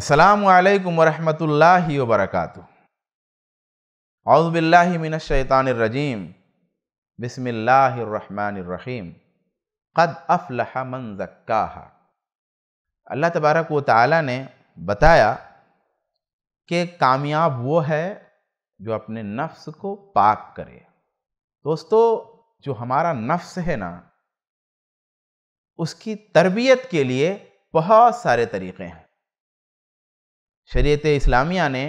असलकम वरहमल वबरक अज़बिल्लाशैतानरजीम बसमीम क़द अफ़लह मन जक्का अल्लाह तबारक व ताली ने बताया कि कामयाब वो है जो अपने नफ्स को पाक करे दोस्तों जो हमारा नफ्स है ना उसकी तरबियत के लिए बहुत सारे तरीक़े हैं शरीयत इस्लामिया ने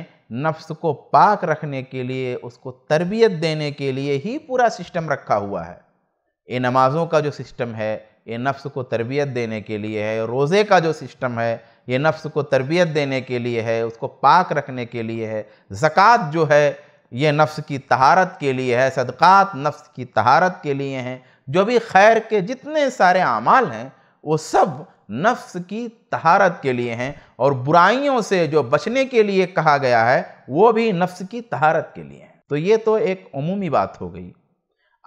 नफ्स को पाक रखने के लिए उसको तरबियत देने के लिए ही पूरा सिस्टम रखा हुआ है ये नमाज़ों का जो सिस्टम है ये नफ्स को तरबियत देने के लिए है रोज़े का जो सिस्टम है ये नफ्स को तरबियत देने के लिए है उसको पाक रखने के लिए है ज़क़़त जो है ये नफ्स की तहारत के लिए है सदक़ात नफ्स की तहारत के लिए हैं जो भी खैर के जितने सारे अमाल हैं वो सब नफ्स की तहारत के लिए हैं और बुराइयों से जो बचने के लिए कहा गया है वो भी नफ्स की तहारत के लिए हैं तो ये तो एक अमूमी बात हो गई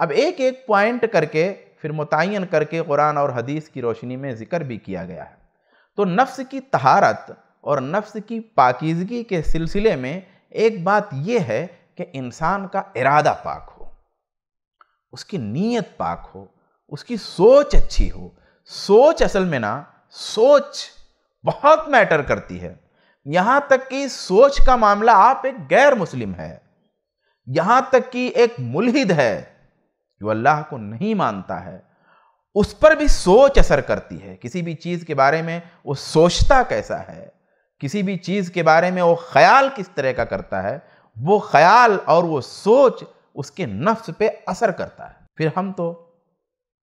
अब एक एक पॉइंट करके फिर मुतन करके कुरान और हदीस की रोशनी में ज़िक्र भी किया गया है तो नफ्स की तहारत और नफ्स की पाकिजगी के सिलसिले में एक बात यह है कि इंसान का इरादा पाक हो उसकी नीयत पाक हो उसकी सोच अच्छी हो सोच असल में ना सोच बहुत मैटर करती है यहां तक कि सोच का मामला आप एक गैर मुस्लिम है यहां तक कि एक मुलहिद है जो अल्लाह को नहीं मानता है उस पर भी सोच असर करती है किसी भी चीज़ के बारे में वो सोचता कैसा है किसी भी चीज़ के बारे में वो ख्याल किस तरह का करता है वो ख्याल और वो सोच उसके नफ्स पे असर करता है फिर हम तो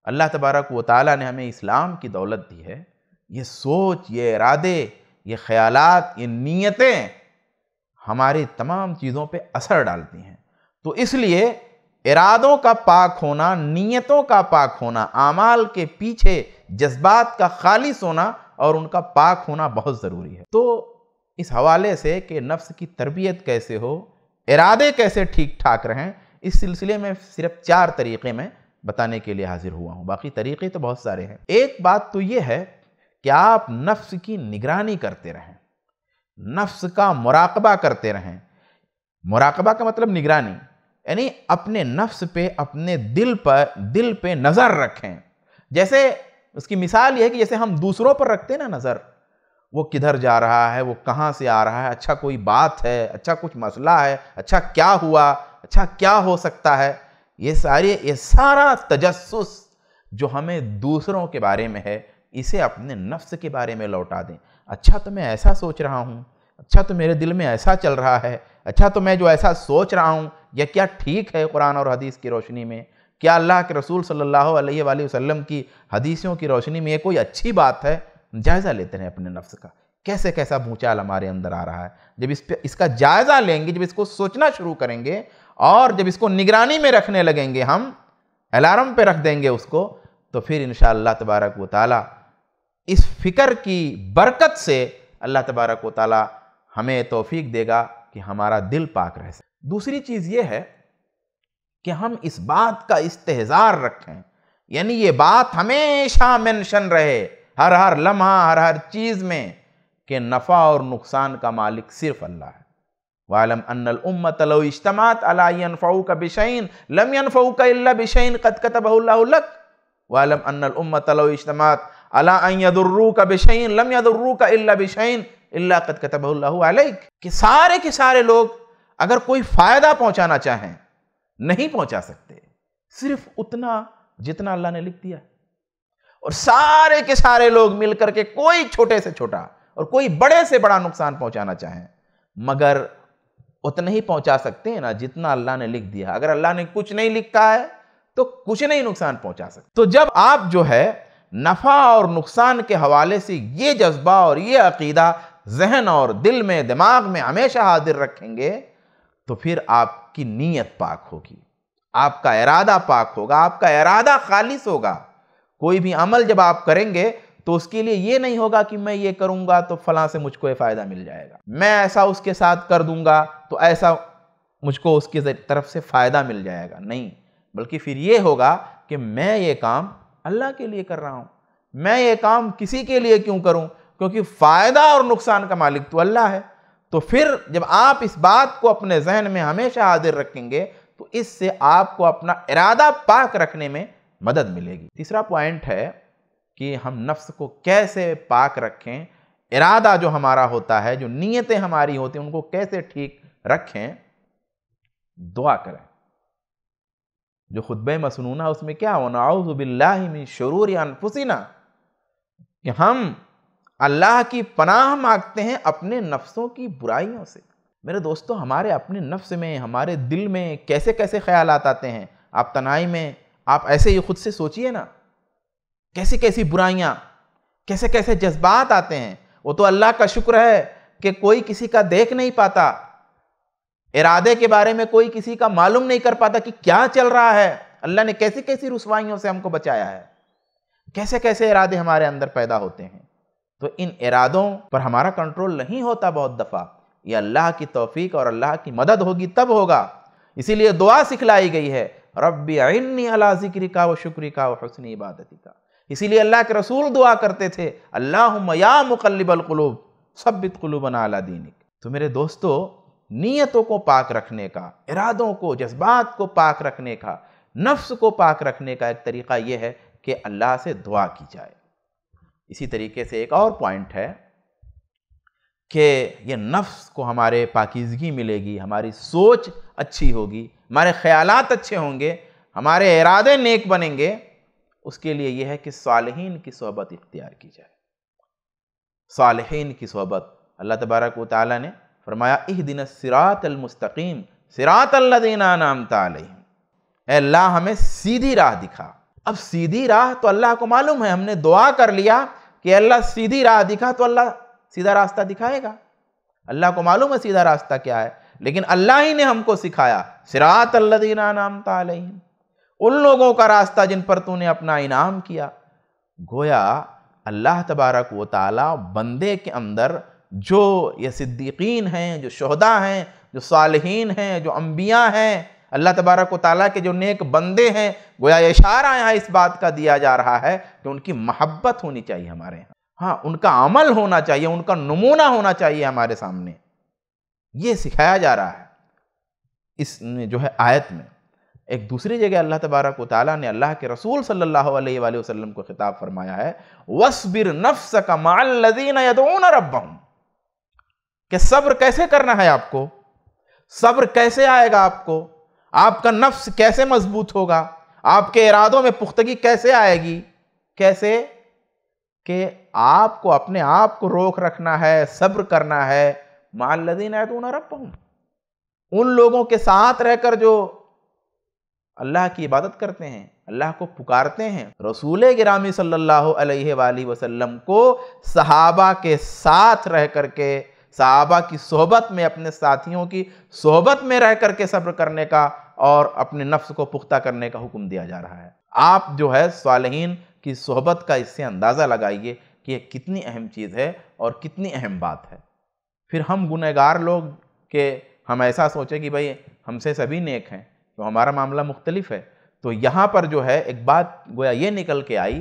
अल्लाह तबारक व ताली ने हमें इस्लाम की दौलत दी है ये सोच ये इरादे ये ख्यालात ये नीयतें हमारी तमाम चीज़ों पे असर डालती हैं तो इसलिए इरादों का पाक होना नीयतों का पाक होना आमाल के पीछे जज्बात का खालिश होना और उनका पाक होना बहुत ज़रूरी है तो इस हवाले से कि नफ्स की तरबियत कैसे हो इरादे कैसे ठीक ठाक रहें इस सिलसिले में सिर्फ चार तरीक़े में बताने के लिए हाजिर हुआ हूँ बाकी तरीक़े तो बहुत सारे हैं एक बात तो ये है कि आप नफ्स की निगरानी करते रहें नफ्स का मुराकबा करते रहें मुराकबा का मतलब निगरानी यानी अपने नफ्स पे अपने दिल पर दिल पे नज़र रखें जैसे उसकी मिसाल यह है कि जैसे हम दूसरों पर रखते हैं ना नज़र वो किधर जा रहा है वो कहाँ से आ रहा है अच्छा कोई बात है अच्छा कुछ मसला है अच्छा क्या हुआ अच्छा क्या हो सकता है ये सारे ये सारा तजस्स जो हमें दूसरों के बारे में है इसे अपने नफ्स के बारे में लौटा दें अच्छा तो मैं ऐसा सोच रहा हूँ अच्छा तो मेरे दिल में ऐसा चल रहा है अच्छा तो मैं जो ऐसा सोच रहा हूँ यह क्या ठीक है कुरान और हदीस की रोशनी में क्या अल्लाह के रसूल सल्लल्लाहु अलैहि वसल्लम की हदीसियों की रोशनी में ये कोई अच्छी बात है जायज़ा लेते हैं अपने नफ्स का कैसे कैसा भूचाल हमारे अंदर आ रहा है जब इस पर इसका जायज़ा लेंगे जब इसको सोचना शुरू करेंगे और जब इसको निगरानी में रखने लगेंगे हम अलार्म पे रख देंगे उसको तो फिर इन तबारक व इस फ़िक्र की बरकत से अल्लाह तबारक व ताली हमें तोफीक देगा कि हमारा दिल पाक रह सके दूसरी चीज़ ये है कि हम इस बात का इस्तेजार रखें यानी ये बात हमेशा मेंशन रहे हर हर लम्हा हर हर चीज़ में कि नफ़ा और नुकसान का मालिक सिर्फ अल्लाह है वालम उम्मत लो इज्तमात फाऊ का बिशैन लम अनफ़ाऊ का बिशैन कद कतबल्लाक वालम उम्मत लो इज्तमात अलादुर्रू का बेशैन लम का अल्ला कद कि सारे के सारे लोग अगर कोई फ़ायदा पहुंचाना चाहें नहीं पहुंचा सकते सिर्फ उतना जितना अल्लाह ने लिख दिया और सारे के सारे लोग मिलकर के कोई छोटे से छोटा और कोई बड़े से बड़ा नुकसान पहुंचाना चाहें मगर उतना ही पहुंचा सकते हैं ना जितना अल्लाह ने लिख दिया अगर अल्लाह ने कुछ नहीं लिखा है तो कुछ नहीं नुकसान पहुंचा सकते तो जब आप जो है नफ़ा और नुकसान के हवाले से ये जज्बा और ये अकीदा जहन और दिल में दिमाग में हमेशा हाजिर रखेंगे तो फिर आपकी नीयत पाक होगी आपका इरादा पाक होगा आपका इरादा खालिस होगा कोई भी अमल जब आप करेंगे तो उसके लिए ये नहीं होगा कि मैं ये करूँगा तो फ़ला से मुझको ये फ़ायदा मिल जाएगा मैं ऐसा उसके साथ कर दूंगा तो ऐसा मुझको उसकी तरफ से फ़ायदा मिल जाएगा नहीं बल्कि फिर ये होगा कि मैं ये काम अल्लाह के लिए कर रहा हूँ मैं ये काम किसी के लिए क्यों करूँ क्योंकि फ़ायदा और नुकसान का मालिक तो अल्लाह है तो फिर जब आप इस बात को अपने जहन में हमेशा हाजिर रखेंगे तो इससे आपको अपना इरादा पाक रखने में मदद मिलेगी तीसरा पॉइंट है कि हम नफ्स को कैसे पाक रखें इरादा जो हमारा होता है जो नीयतें हमारी होती हैं उनको कैसे ठीक रखें दुआ करें जो खुतब मसनूना उसमें क्या वनाउबिल्लामिन शरूर अनफुसिना कि हम अल्लाह की पनाह मांगते हैं अपने नफ्सों की बुराइयों से मेरे दोस्तों हमारे अपने नफ्स में हमारे दिल में कैसे कैसे ख्याल आते हैं आप तनाई में आप ऐसे ही खुद से सोचिए ना कैसी कैसी बुराइयाँ कैसे कैसे जज्बात आते हैं वो तो अल्लाह का शुक्र है कि कोई किसी का देख नहीं पाता इरादे के बारे में कोई किसी का मालूम नहीं कर पाता कि क्या चल रहा है अल्लाह ने कैसी कैसी रसवाइयों से हमको बचाया है कैसे कैसे इरादे हमारे अंदर पैदा होते हैं तो इन इरादों पर हमारा कंट्रोल नहीं होता बहुत दफ़ा ये अल्लाह की तोफ़ी और अल्लाह की मदद होगी तब होगा इसीलिए दुआ सिखलाई गई है रब्बी आइनी अला जिक्री का व शुक्री का व हसन इबादती का इसीलिए अल्लाह के रसूल दुआ करते थे अल्लाह या मुकलबलकलूब सब्बित कुलूबना अला दीनिक तो मेरे दोस्तों नीयतों को पाक रखने का इरादों को जज्बात को पाक रखने का नफ्स को पाक रखने का एक तरीक़ा यह है कि अल्लाह से दुआ की जाए इसी तरीके से एक और पॉइंट है कि यह नफ्स को हमारे पाकिजगी मिलेगी हमारी सोच अच्छी होगी हमारे ख्याल अच्छे होंगे हमारे इरादे नेक बनेंगे उसके लिए यह है कि सालहीन की सोहबत इख्तियार की जाए सालहीन की सोहबत अल्लाह तबारक वाली ने फरमाया इह दिन सिरात अलमस्तकीम सिरात अल्लादीना नाम अल्लाह हमें सीधी राह दिखा अब सीधी राह तो अल्लाह को मालूम है हमने दुआ कर लिया कि अल्लाह सीधी राह दिखा तो अल्लाह सीधा रास्ता दिखाएगा अल्लाह को मालूम है सीधा रास्ता क्या है लेकिन अल्लाह ही ने हमको सिखाया सिरात अल्लादीना नाम तलम उन लोगों का रास्ता जिन पर तूने अपना इनाम किया गोया अल्लाह तबारक व ताली बंदे के अंदर जो ये सिद्दीकीन हैं जो शहदा हैं जो सालहीन हैं जो अम्बिया हैं अल्लाह तबारक ताली के जो नेक बंदे हैं गोया इशारा यहाँ इस बात का दिया जा रहा है कि उनकी महब्बत होनी चाहिए हमारे यहाँ हाँ उनका अमल होना चाहिए उनका नमूना होना चाहिए हमारे सामने ये सिखाया जा रहा है इस जो है आयत में एक दूसरी जगह अल्लाह तबारक ताली ने अल्लाह के रसूल सल्लल्लाहु अलैहि वसल्लम को खिताब फरमाया है वसबिर नफ्स का मालदीन यदून रब्बहम कि सब्र कैसे करना है आपको सब्र कैसे आएगा आपको आपका नफ्स कैसे मजबूत होगा आपके इरादों में पुख्तगी कैसे आएगी कैसे कि आपको अपने आप को रोक रखना है सब्र करना है मालदीन है तो रब उन लोगों के साथ रहकर जो अल्लाह की इबादत करते हैं अल्लाह को पुकारते हैं रसूल गिरामी सल्लल्लाहु अलैहि वसल्लम को सहाबा के साथ रह करके के साहबा की सोहबत में अपने साथियों की सोहबत में रह करके सब्र करने का और अपने नफ्स को पुख्ता करने का हुक्म दिया जा रहा है आप जो है सालहीन की सोहबत का इससे अंदाज़ा लगाइए कि ये कितनी अहम चीज़ है और कितनी अहम बात है फिर हम गुनहगार लोग के हम ऐसा सोचें कि भाई हमसे सभी नेक हैं तो हमारा मामला मुख्तलिफ है तो यहाँ पर जो है एक बात गोया ये निकल के आई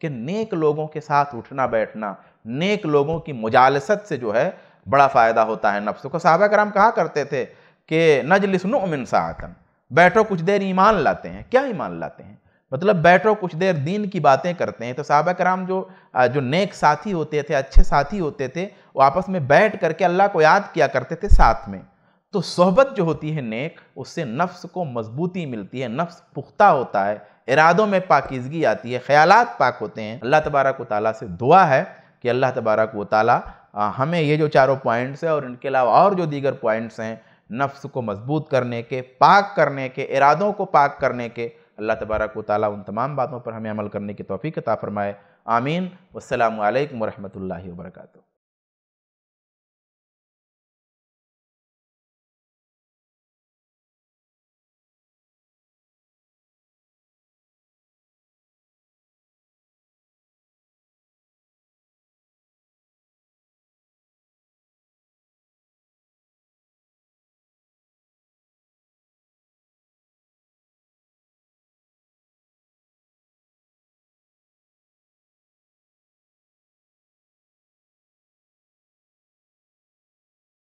कि नेक लोगों के साथ उठना बैठना नेक लोगों की मुजालसत से जो है बड़ा फ़ायदा होता है नफ्स को साहबा कराम कहा करते थे कि उमिन साहतन बैठो कुछ देर ईमान लाते हैं क्या ईमान लाते हैं मतलब बैठो कुछ देर दीन की बातें करते हैं तो साहबा कराम जो जो नेक साथी होते थे अच्छे साथी होते थे वो आपस में बैठ करके अल्लाह को याद किया करते थे साथ में तो सोहबत जो होती है नेक उससे नफ्स को मजबूती मिलती है नफ्स पुख्ता होता है इरादों में पाकिजगी आती है ख्यालात पाक होते हैं अल्लाह तबारक वाली से दुआ है कि अल्लाह तबारक व ताली हमें ये जो चारों पॉइंट्स हैं और इनके अलावा और जो दीगर पॉइंट्स हैं नफ्स को मजबूत करने के पाक करने के इरादों को पाक करने के अल्लाह तबारक वाली उन तमाम बातों पर हमें अमल करने की तोफ़ी कता फ़रमाए आमीन वालकम वरहमल वर्का